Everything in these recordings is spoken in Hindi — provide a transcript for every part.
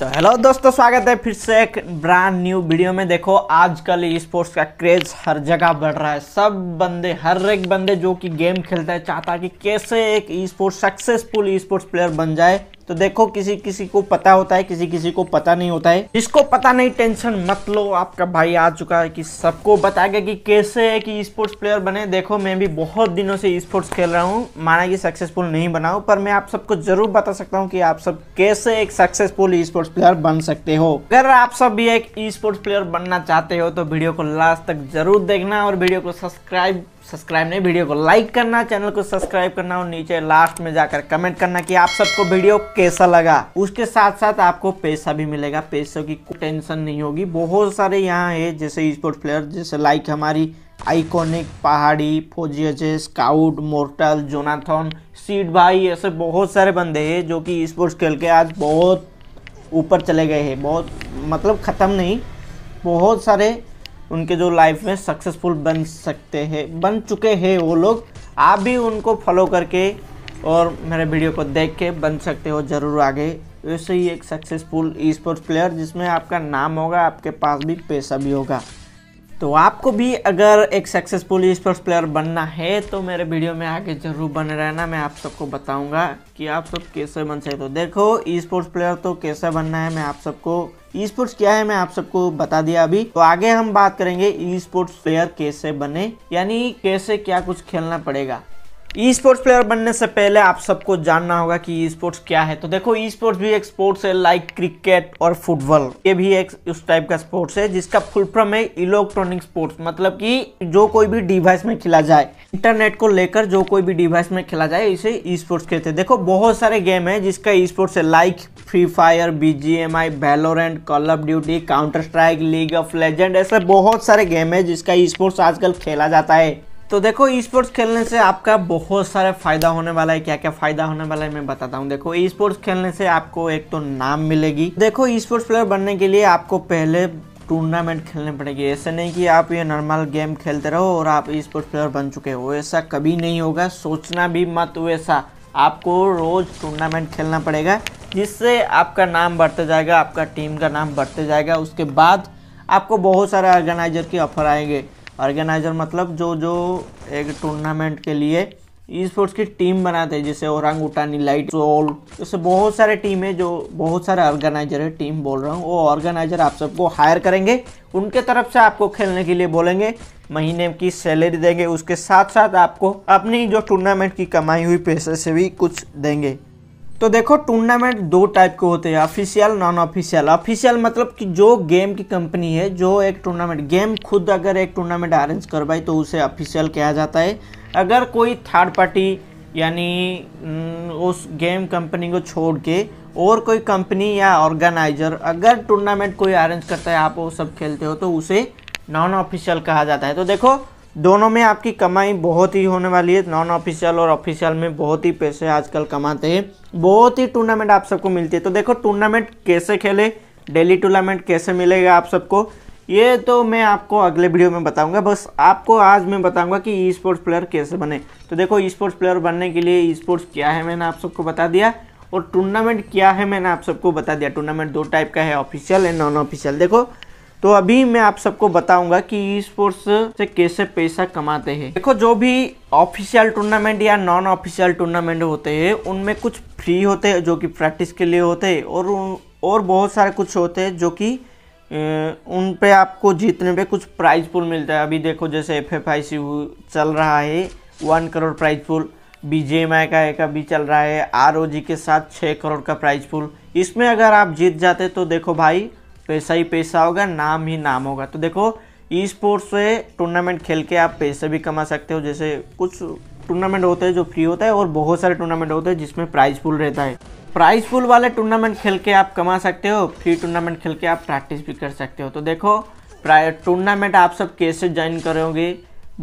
तो हेलो दोस्तों स्वागत है फिर से एक ब्रांड न्यू वीडियो में देखो आजकल स्पोर्ट्स का क्रेज हर जगह बढ़ रहा है सब बंदे हर एक बंदे जो कि गेम खेलता है चाहता है कि कैसे एक e sports successful e sports player बन जाए तो देखो किसी किसी को पता होता है किसी किसी को पता नहीं होता है जिसको पता नहीं टेंशन मत लो आपका भाई आ चुका है कि सबको बताएगा कि कैसे है कि स्पोर्ट्स प्लेयर बने देखो मैं भी बहुत दिनों से स्पोर्ट्स खेल रहा हूँ माना कि सक्सेसफुल नहीं बनाऊ पर मैं आप सबको जरूर बता सकता हूँ कि आप सब कैसे एक सक्सेसफुल स्पोर्ट्स प्लेयर बन सकते हो अगर आप सब भी एक स्पोर्ट्स प्लेयर बनना चाहते हो तो वीडियो को लास्ट तक जरूर देखना और वीडियो को सब्सक्राइब सब्सक्राइब नहीं वीडियो को लाइक करना चैनल को सब्सक्राइब करना और नीचे लास्ट में जाकर कमेंट करना कि आप सबको वीडियो कैसा लगा उसके साथ साथ आपको पैसा भी मिलेगा पैसों की टेंशन नहीं होगी बहुत सारे यहाँ है जैसे स्पोर्ट प्लेयर जैसे लाइक हमारी iconic Pahadi Fauji Ajay Scout Mortal Jonathan सीट भाई ऐसे बहुत सारे बंदे हैं जो कि स्पोर्ट्स खेल के आज बहुत ऊपर चले गए हैं बहुत मतलब ख़त्म नहीं बहुत सारे उनके जो लाइफ में सक्सेसफुल बन सकते हैं बन चुके हैं वो लोग आप भी उनको फॉलो करके और मेरे वीडियो को देख के बन सकते हो ज़रूर आगे वैसे ही एक सक्सेसफुल ई स्पोर्ट्स प्लेयर जिसमें आपका नाम होगा आपके पास भी पैसा भी होगा तो आपको भी अगर एक सक्सेसफुल स्पोर्ट्स प्लेयर बनना है तो मेरे वीडियो में आगे जरूर बने रहना मैं आप सबको बताऊंगा कि आप सब कैसे बन सकते हो देखो ई स्पोर्ट्स प्लेयर तो कैसे बनना है मैं आप सबको ई स्पोर्ट्स क्या है मैं आप सबको बता दिया अभी तो आगे हम बात करेंगे ई स्पोर्ट्स प्लेयर कैसे बने यानी कैसे क्या कुछ खेलना पड़ेगा ई स्पोर्ट्स प्लेयर बनने से पहले आप सबको जानना होगा कि ई स्पोर्ट्स क्या है तो देखो ई स्पोर्ट्स भी एक स्पोर्ट्स है लाइक क्रिकेट और फुटबॉल ये भी एक उस टाइप का स्पोर्ट्स है जिसका फुल फॉर्म है इलेक्ट्रॉनिक स्पोर्ट्स मतलब कि जो कोई भी डिवाइस में खेला जाए इंटरनेट को लेकर जो कोई भी डिवाइस में खेला जाए इसे ई स्पोर्ट्स कहते हैं देखो बहुत सारे गेम है जिसका ई स्पोर्ट्स है like Free Fire B G M I Valorant Call of Duty Counter Strike League of Legend ऐसे बहुत सारे गेम है जिसका ई स्पोर्ट्स आजकल खेला जाता है तो देखो ई स्पोर्ट्स खेलने से आपका बहुत सारे फ़ायदा होने वाला है क्या क्या फ़ायदा होने वाला है मैं बताता हूँ देखो ई स्पोर्ट्स खेलने से आपको एक तो नाम मिलेगी देखो ई स्पोर्ट्स प्लेयर बनने के लिए आपको पहले टूर्नामेंट खेलने पड़ेगी ऐसे नहीं कि आप ये नॉर्मल गेम खेलते रहो और आप ई स्पोर्ट्स प्लेयर बन चुके हो ऐसा कभी नहीं होगा सोचना भी मत वैसा आपको रोज़ टूर्नामेंट खेलना पड़ेगा जिससे आपका नाम बढ़ते जाएगा आपका टीम का नाम बढ़ते जाएगा उसके बाद आपको बहुत सारे ऑर्गेनाइजर के ऑफर आएंगे ऑर्गेनाइज़र मतलब जो जो एक टूर्नामेंट के लिए ई स्पोर्ट्स की टीम बनाते हैं जैसे औरंग उटानी लाइट सोल जैसे बहुत सारे टीम है जो बहुत सारे ऑर्गेनाइजर है टीम बोल रहा हूँ वो ऑर्गेनाइजर आप सबको हायर करेंगे उनके तरफ से आपको खेलने के लिए बोलेंगे महीने की सैलरी देंगे उसके साथ साथ आपको अपनी जो टूर्नामेंट की कमाई हुई पैसे से भी कुछ देंगे तो देखो टूर्नामेंट दो टाइप के होते हैं ऑफिशियल नॉन ऑफिशियल ऑफिशियल मतलब कि जो गेम की कंपनी है जो एक टूर्नामेंट गेम खुद अगर एक टूर्नामेंट अरेंज करवाई तो उसे ऑफिशियल कहा जाता है अगर कोई थर्ड पार्टी यानी उस गेम कंपनी को छोड़ के और कोई कंपनी या ऑर्गेनाइजर अगर टूर्नामेंट कोई अरेंज करता है आप वो सब खेलते हो तो उसे नॉन ऑफिशियल कहा जाता है तो देखो दोनों में आपकी कमाई बहुत ही होने वाली है नॉन ऑफिशियल और ऑफिशियल में बहुत ही पैसे आजकल कमाते हैं बहुत ही टूर्नामेंट आप सबको मिलती है तो देखो टूर्नामेंट कैसे खेले डेली टूर्नामेंट कैसे मिलेगा आप सबको ये तो मैं आपको अगले वीडियो में बताऊंगा बस आपको आज मैं बताऊंगा कि ई स्पोर्ट्स प्लेयर कैसे बने तो देखो ई स्पोर्ट्स प्लेयर बनने के लिए ई स्पोर्ट्स क्या है मैंने आप सबको बता दिया और टूर्नामेंट क्या है मैंने आप सबको बता दिया टूर्नामेंट दो टाइप का है ऑफिशियल एंड नॉन ऑफिशियल देखो तो अभी मैं आप सबको बताऊंगा कि ई स्पोर्ट्स से कैसे पैसा कमाते हैं देखो जो भी ऑफिशियल टूर्नामेंट या नॉन ऑफिशियल टूर्नामेंट होते हैं उनमें कुछ फ्री होते हैं जो कि प्रैक्टिस के लिए होते हैं और और बहुत सारे कुछ होते हैं जो कि उन पे आपको जीतने पे कुछ प्राइज पुल मिलता है अभी देखो जैसे एफ एफ आई सी चल रहा है one crore prize pool B J M I का एक अभी चल रहा है आर ओ जी के साथ छः करोड़ का प्राइज पुल इसमें अगर आप जीत जाते तो देखो भाई पैसा ही पैसा होगा नाम ही नाम होगा तो देखो ई स्पोर्ट्स से टूर्नामेंट खेल के आप पैसे भी कमा सकते हो जैसे कुछ टूर्नामेंट होते हैं जो फ्री होता है और बहुत सारे टूर्नामेंट होते हैं जिसमें प्राइज पुल रहता है प्राइज पुल वाले टूर्नामेंट खेल के आप कमा सकते हो फ्री टूर्नामेंट खेल के आप प्रैक्टिस भी कर सकते हो तो देखो टूर्नामेंट आप सब कैसे ज्वाइन करोगे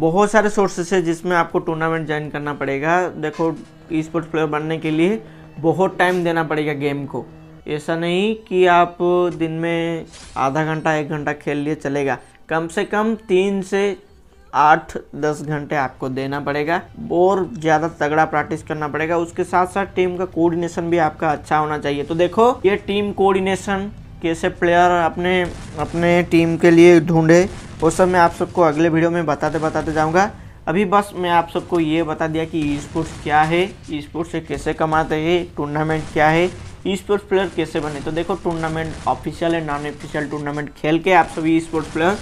बहुत सारे सोर्सेस है जिसमें आपको टूर्नामेंट ज्वाइन करना पड़ेगा देखो ई स्पोर्ट्स प्लेयर बनने के लिए बहुत टाइम देना पड़ेगा गेम को ऐसा नहीं कि आप दिन में आधा घंटा एक घंटा खेल लिए चलेगा कम से कम तीन से आठ दस घंटे आपको देना पड़ेगा और ज़्यादा तगड़ा प्रैक्टिस करना पड़ेगा उसके साथ साथ टीम का कोऑर्डिनेशन भी आपका अच्छा होना चाहिए तो देखो ये टीम कोऑर्डिनेशन कैसे प्लेयर अपने अपने टीम के लिए ढूंढे वो सब मैं आप सबको अगले वीडियो में बताते बताते जाऊँगा अभी बस मैं आप सबको ये बता दिया कि ई स्पोर्ट्स क्या है ई स्पोर्ट्स से कैसे कमाते हैं टूर्नामेंट क्या है स्पोर्ट्स प्लेयर कैसे बने तो देखो tournament official and non official tournament खेल के आप सभी स्पोर्ट्स प्लेयर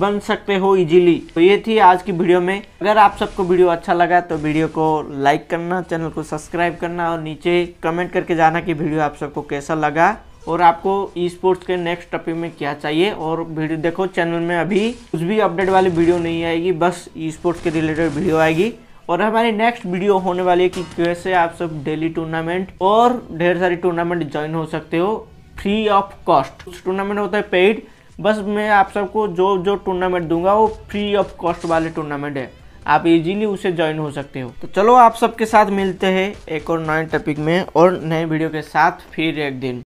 बन सकते हो इजीली तो ये थी आज की वीडियो में अगर आप सबको वीडियो अच्छा लगा तो वीडियो को लाइक करना चैनल को सब्सक्राइब करना और नीचे कमेंट करके जाना कि वीडियो आप सबको कैसा लगा और आपको ई स्पोर्ट्स के नेक्स्ट टॉपिक में क्या चाहिए और वीडियो देखो चैनल में अभी कुछ भी अपडेट वाली वीडियो नहीं आएगी बस ई स्पोर्ट्स के रिलेटेड वीडियो आएगी और हमारी नेक्स्ट वीडियो होने वाली है कि कैसे आप सब डेली टूर्नामेंट और ढेर सारी टूर्नामेंट ज्वाइन हो सकते हो फ्री ऑफ कॉस्ट टूर्नामेंट होता है पेड बस मैं आप सबको जो जो टूर्नामेंट दूंगा वो फ्री ऑफ कॉस्ट वाले टूर्नामेंट है आप इजीली उसे ज्वाइन हो सकते हो तो चलो आप सबके साथ मिलते हैं एक और नए टॉपिक में और नए वीडियो के साथ फिर एक दिन